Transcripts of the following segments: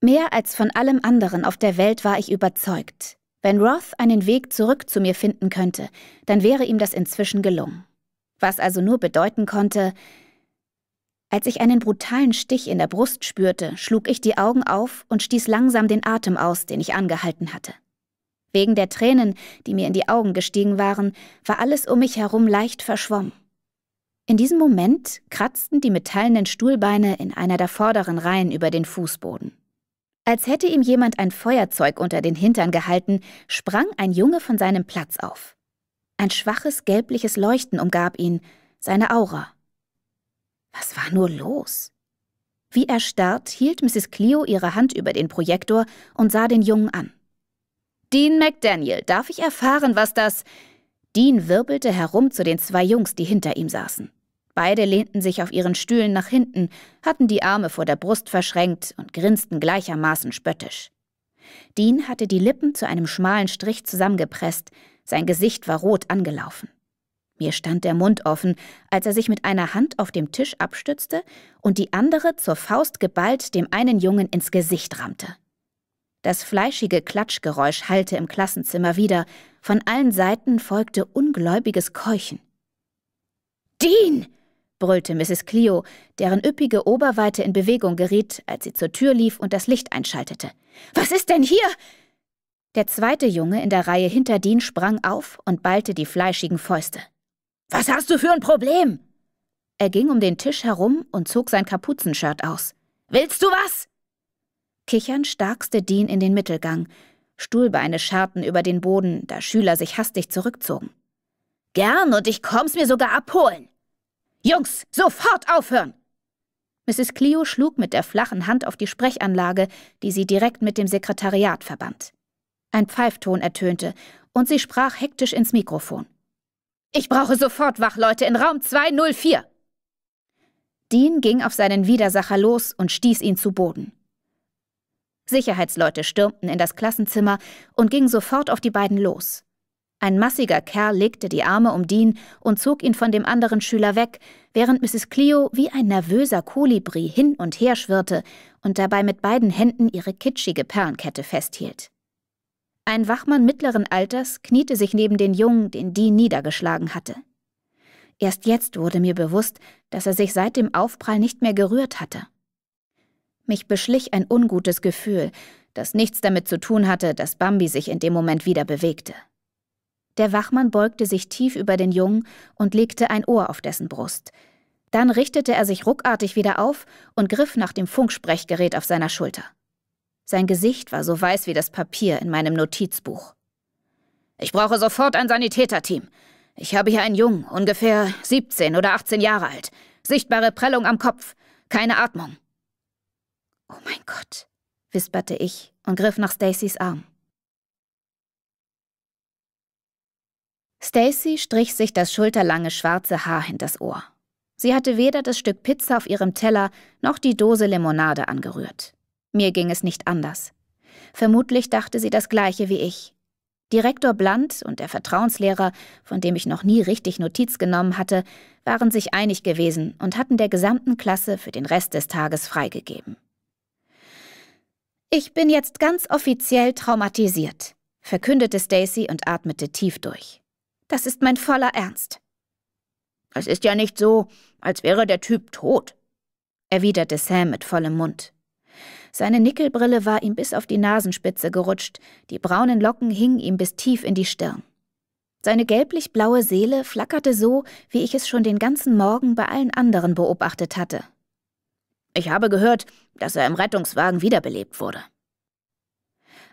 Mehr als von allem anderen auf der Welt war ich überzeugt. Wenn Roth einen Weg zurück zu mir finden könnte, dann wäre ihm das inzwischen gelungen. Was also nur bedeuten konnte, als ich einen brutalen Stich in der Brust spürte, schlug ich die Augen auf und stieß langsam den Atem aus, den ich angehalten hatte. Wegen der Tränen, die mir in die Augen gestiegen waren, war alles um mich herum leicht verschwommen. In diesem Moment kratzten die metallenen Stuhlbeine in einer der vorderen Reihen über den Fußboden. Als hätte ihm jemand ein Feuerzeug unter den Hintern gehalten, sprang ein Junge von seinem Platz auf. Ein schwaches gelbliches Leuchten umgab ihn, seine Aura. Was war nur los? Wie erstarrt hielt Mrs. Clio ihre Hand über den Projektor und sah den Jungen an. Dean McDaniel, darf ich erfahren, was das. Dean wirbelte herum zu den zwei Jungs, die hinter ihm saßen. Beide lehnten sich auf ihren Stühlen nach hinten, hatten die Arme vor der Brust verschränkt und grinsten gleichermaßen spöttisch. Dean hatte die Lippen zu einem schmalen Strich zusammengepresst, sein Gesicht war rot angelaufen. Mir stand der Mund offen, als er sich mit einer Hand auf dem Tisch abstützte und die andere zur Faust geballt dem einen Jungen ins Gesicht rammte. Das fleischige Klatschgeräusch hallte im Klassenzimmer wieder, von allen Seiten folgte ungläubiges Keuchen. Dean! brüllte Mrs. Clio, deren üppige Oberweite in Bewegung geriet, als sie zur Tür lief und das Licht einschaltete. Was ist denn hier? Der zweite Junge in der Reihe hinter Dean sprang auf und ballte die fleischigen Fäuste. Was hast du für ein Problem? Er ging um den Tisch herum und zog sein Kapuzenshirt aus. Willst du was? Kichern starkste Dean in den Mittelgang. Stuhlbeine scharten über den Boden, da Schüler sich hastig zurückzogen. Gern und ich komm's mir sogar abholen. Jungs, sofort aufhören! Mrs. Clio schlug mit der flachen Hand auf die Sprechanlage, die sie direkt mit dem Sekretariat verband. Ein Pfeifton ertönte, und sie sprach hektisch ins Mikrofon. Ich brauche sofort Wachleute in Raum 204. Dean ging auf seinen Widersacher los und stieß ihn zu Boden. Sicherheitsleute stürmten in das Klassenzimmer und gingen sofort auf die beiden los. Ein massiger Kerl legte die Arme um Dean und zog ihn von dem anderen Schüler weg, während Mrs. Clio wie ein nervöser Kolibri hin und her schwirrte und dabei mit beiden Händen ihre kitschige Perlenkette festhielt. Ein Wachmann mittleren Alters kniete sich neben den Jungen, den Dean niedergeschlagen hatte. Erst jetzt wurde mir bewusst, dass er sich seit dem Aufprall nicht mehr gerührt hatte. Mich beschlich ein ungutes Gefühl, das nichts damit zu tun hatte, dass Bambi sich in dem Moment wieder bewegte. Der Wachmann beugte sich tief über den Jungen und legte ein Ohr auf dessen Brust. Dann richtete er sich ruckartig wieder auf und griff nach dem Funksprechgerät auf seiner Schulter. Sein Gesicht war so weiß wie das Papier in meinem Notizbuch. Ich brauche sofort ein Sanitäterteam. Ich habe hier einen Jungen, ungefähr 17 oder 18 Jahre alt. Sichtbare Prellung am Kopf, keine Atmung. Oh mein Gott, wisperte ich und griff nach Stacys Arm. Stacy strich sich das schulterlange schwarze Haar hinters Ohr. Sie hatte weder das Stück Pizza auf ihrem Teller noch die Dose Limonade angerührt. Mir ging es nicht anders. Vermutlich dachte sie das gleiche wie ich. Direktor Blunt und der Vertrauenslehrer, von dem ich noch nie richtig Notiz genommen hatte, waren sich einig gewesen und hatten der gesamten Klasse für den Rest des Tages freigegeben. Ich bin jetzt ganz offiziell traumatisiert, verkündete Stacy und atmete tief durch. Das ist mein voller Ernst. Es ist ja nicht so, als wäre der Typ tot, erwiderte Sam mit vollem Mund. Seine Nickelbrille war ihm bis auf die Nasenspitze gerutscht, die braunen Locken hingen ihm bis tief in die Stirn. Seine gelblich-blaue Seele flackerte so, wie ich es schon den ganzen Morgen bei allen anderen beobachtet hatte. Ich habe gehört, dass er im Rettungswagen wiederbelebt wurde.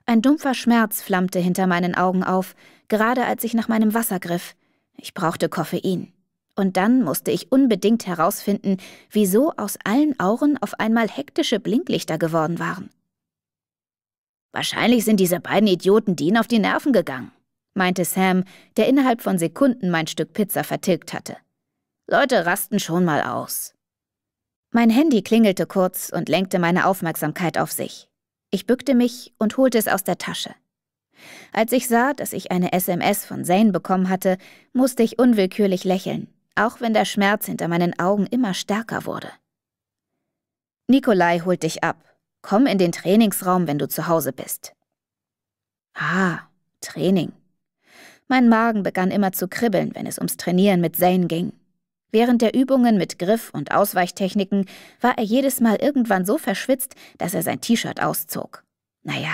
Ein dumpfer Schmerz flammte hinter meinen Augen auf, gerade als ich nach meinem Wasser griff. Ich brauchte Koffein. Und dann musste ich unbedingt herausfinden, wieso aus allen Auren auf einmal hektische Blinklichter geworden waren. Wahrscheinlich sind diese beiden Idioten Dean auf die Nerven gegangen, meinte Sam, der innerhalb von Sekunden mein Stück Pizza vertilgt hatte. Leute rasten schon mal aus. Mein Handy klingelte kurz und lenkte meine Aufmerksamkeit auf sich. Ich bückte mich und holte es aus der Tasche. Als ich sah, dass ich eine SMS von Zane bekommen hatte, musste ich unwillkürlich lächeln, auch wenn der Schmerz hinter meinen Augen immer stärker wurde. Nikolai holt dich ab. Komm in den Trainingsraum, wenn du zu Hause bist. Ah, Training. Mein Magen begann immer zu kribbeln, wenn es ums Trainieren mit Zane ging. Während der Übungen mit Griff- und Ausweichtechniken war er jedes Mal irgendwann so verschwitzt, dass er sein T-Shirt auszog. Naja,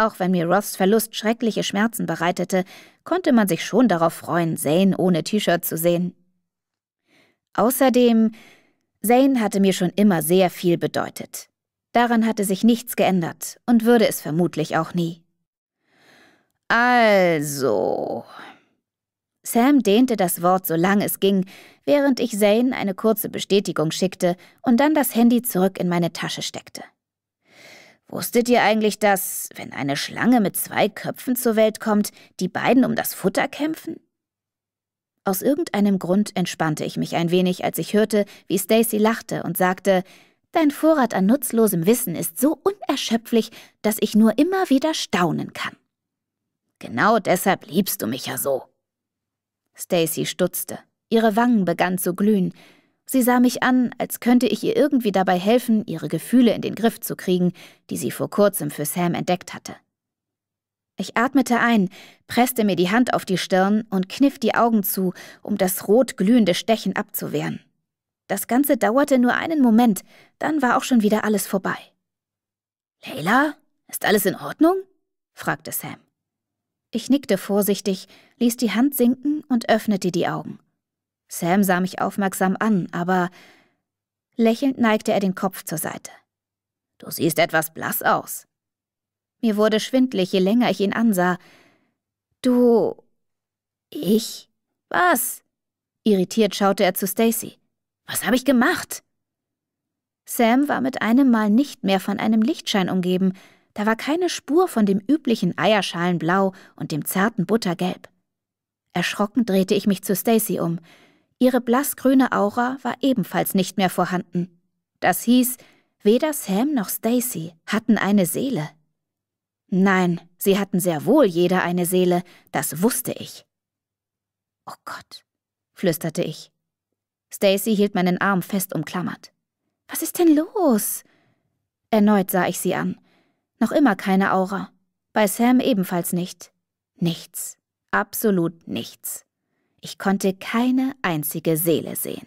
auch wenn mir Ross Verlust schreckliche Schmerzen bereitete, konnte man sich schon darauf freuen, Zane ohne T-Shirt zu sehen. Außerdem, Zane hatte mir schon immer sehr viel bedeutet. Daran hatte sich nichts geändert und würde es vermutlich auch nie. Also. Sam dehnte das Wort solange es ging, während ich Zane eine kurze Bestätigung schickte und dann das Handy zurück in meine Tasche steckte. Wusstet ihr eigentlich, dass, wenn eine Schlange mit zwei Köpfen zur Welt kommt, die beiden um das Futter kämpfen? Aus irgendeinem Grund entspannte ich mich ein wenig, als ich hörte, wie Stacy lachte und sagte, Dein Vorrat an nutzlosem Wissen ist so unerschöpflich, dass ich nur immer wieder staunen kann. Genau deshalb liebst du mich ja so. Stacy stutzte. Ihre Wangen begannen zu glühen. Sie sah mich an, als könnte ich ihr irgendwie dabei helfen, ihre Gefühle in den Griff zu kriegen, die sie vor kurzem für Sam entdeckt hatte. Ich atmete ein, presste mir die Hand auf die Stirn und kniff die Augen zu, um das rotglühende Stechen abzuwehren. Das Ganze dauerte nur einen Moment, dann war auch schon wieder alles vorbei. Leila, ist alles in Ordnung? fragte Sam. Ich nickte vorsichtig, ließ die Hand sinken und öffnete die Augen. Sam sah mich aufmerksam an, aber lächelnd neigte er den Kopf zur Seite. Du siehst etwas blass aus. Mir wurde schwindlig, je länger ich ihn ansah. Du. Ich? Was? Irritiert schaute er zu Stacy. Was habe ich gemacht? Sam war mit einem Mal nicht mehr von einem Lichtschein umgeben, da war keine Spur von dem üblichen Eierschalenblau und dem zarten Buttergelb. Erschrocken drehte ich mich zu Stacy um. Ihre blassgrüne Aura war ebenfalls nicht mehr vorhanden. Das hieß, weder Sam noch Stacy hatten eine Seele. Nein, sie hatten sehr wohl jeder eine Seele, das wusste ich. Oh Gott, flüsterte ich. Stacy hielt meinen Arm fest umklammert. Was ist denn los? Erneut sah ich sie an. Noch immer keine Aura. Bei Sam ebenfalls nicht. Nichts. Absolut nichts. Ich konnte keine einzige Seele sehen.